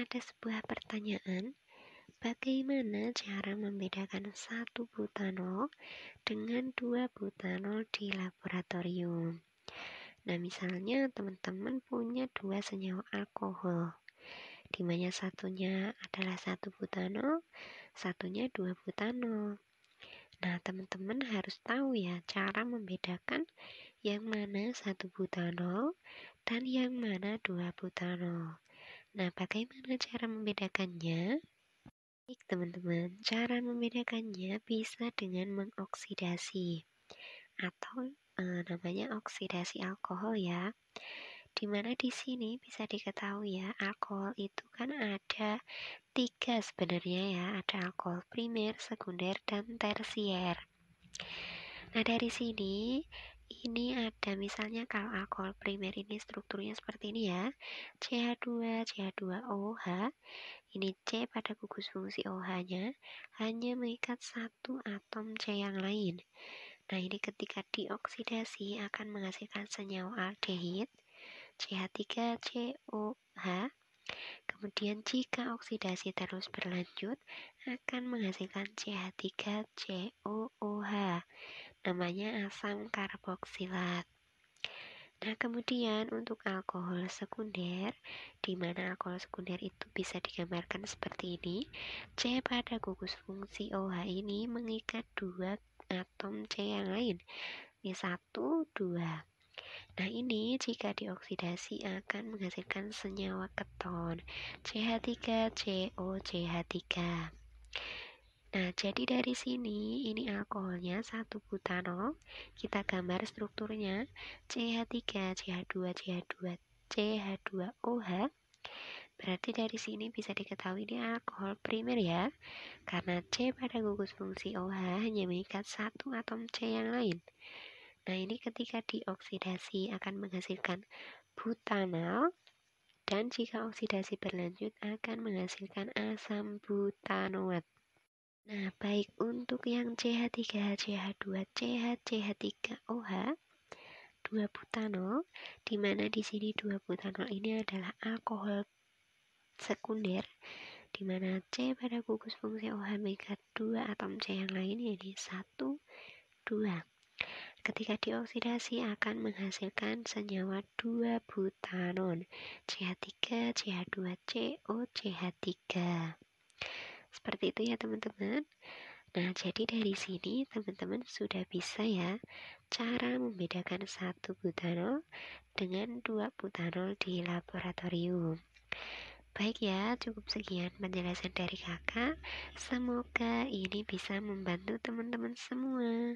ada sebuah pertanyaan, bagaimana cara membedakan satu butanol dengan dua butanol di laboratorium? Nah, misalnya teman-teman punya dua senyawa alkohol, di mana satunya adalah satu butanol, satunya dua butanol. Nah, teman-teman harus tahu ya cara membedakan yang mana satu butanol dan yang mana dua butanol. Nah, bagaimana cara membedakannya? Baik, teman-teman, cara membedakannya bisa dengan mengoksidasi atau e, namanya oksidasi alkohol ya. Dimana di sini bisa diketahui ya, alkohol itu kan ada tiga sebenarnya ya, ada alkohol primer, sekunder, dan tersier. Nah, dari sini ini ada misalnya kalau alkohol primer ini strukturnya seperti ini ya CH2, CH2OH ini C pada gugus fungsi OH nya hanya mengikat satu atom C yang lain nah ini ketika dioksidasi akan menghasilkan senyawa aldehid CH3COH kemudian jika oksidasi terus berlanjut akan menghasilkan CH3COOH namanya asam karboksilat. Nah, kemudian untuk alkohol sekunder, di mana alkohol sekunder itu bisa digambarkan seperti ini. C pada gugus fungsi OH ini mengikat dua atom C yang lain. Ini satu, dua. Nah, ini jika dioksidasi akan menghasilkan senyawa keton CH3COCH3. Nah, jadi dari sini ini alkoholnya satu butanol. Kita gambar strukturnya CH3, CH2, CH2, CH2OH. Berarti dari sini bisa diketahui ini alkohol primer ya. Karena C pada gugus fungsi OH hanya mengikat satu atom C yang lain. Nah, ini ketika dioksidasi akan menghasilkan butanol dan jika oksidasi berlanjut akan menghasilkan asam butanoat. Nah, baik untuk yang CH3, CH2, CH, CH3OH, 2 butanol, di mana di sini 2 butanol ini adalah alkohol sekunder, di mana C pada gugus fungsi OH mengikat 2 atom C yang lain, yaitu 1, 2. Ketika dioksidasi akan menghasilkan senyawa 2 butanon, CH3, CH2, CO, CH3. Seperti itu ya teman-teman. Nah, jadi dari sini teman-teman sudah bisa ya cara membedakan satu butanol dengan dua butanol di laboratorium. Baik ya, cukup sekian penjelasan dari kakak. Semoga ini bisa membantu teman-teman semua.